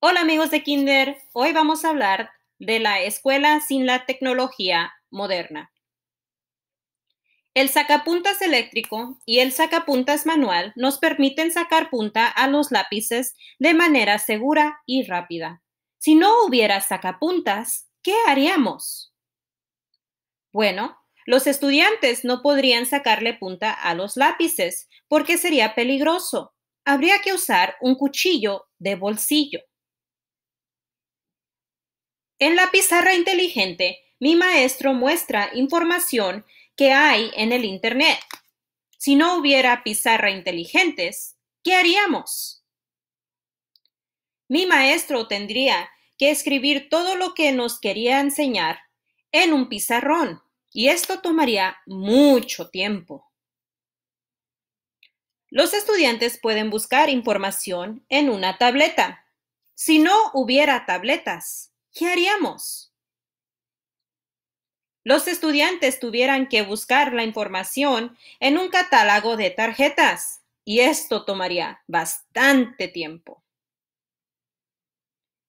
Hola amigos de Kinder, hoy vamos a hablar de la escuela sin la tecnología moderna. El sacapuntas eléctrico y el sacapuntas manual nos permiten sacar punta a los lápices de manera segura y rápida. Si no hubiera sacapuntas, ¿qué haríamos? Bueno, los estudiantes no podrían sacarle punta a los lápices porque sería peligroso. Habría que usar un cuchillo de bolsillo. En la pizarra inteligente, mi maestro muestra información que hay en el Internet. Si no hubiera pizarra inteligentes, ¿qué haríamos? Mi maestro tendría que escribir todo lo que nos quería enseñar en un pizarrón y esto tomaría mucho tiempo. Los estudiantes pueden buscar información en una tableta. Si no hubiera tabletas, ¿qué haríamos? Los estudiantes tuvieran que buscar la información en un catálogo de tarjetas y esto tomaría bastante tiempo.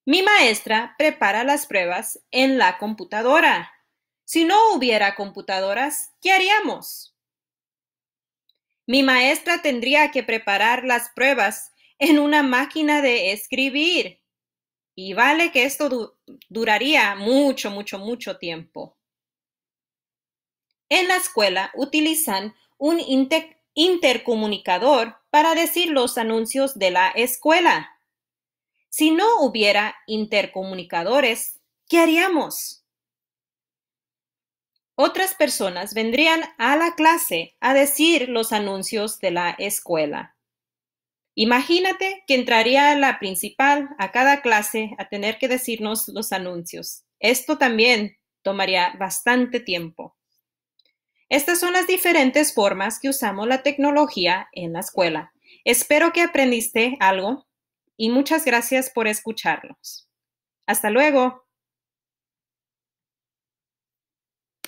Mi maestra prepara las pruebas en la computadora. Si no hubiera computadoras, ¿qué haríamos? Mi maestra tendría que preparar las pruebas en una máquina de escribir y vale que esto duraría mucho, mucho, mucho tiempo. En la escuela utilizan un intercomunicador para decir los anuncios de la escuela. Si no hubiera intercomunicadores, ¿qué haríamos? Otras personas vendrían a la clase a decir los anuncios de la escuela. Imagínate que entraría la principal a cada clase a tener que decirnos los anuncios. Esto también tomaría bastante tiempo. Estas son las diferentes formas que usamos la tecnología en la escuela. Espero que aprendiste algo y muchas gracias por escucharnos. Hasta luego.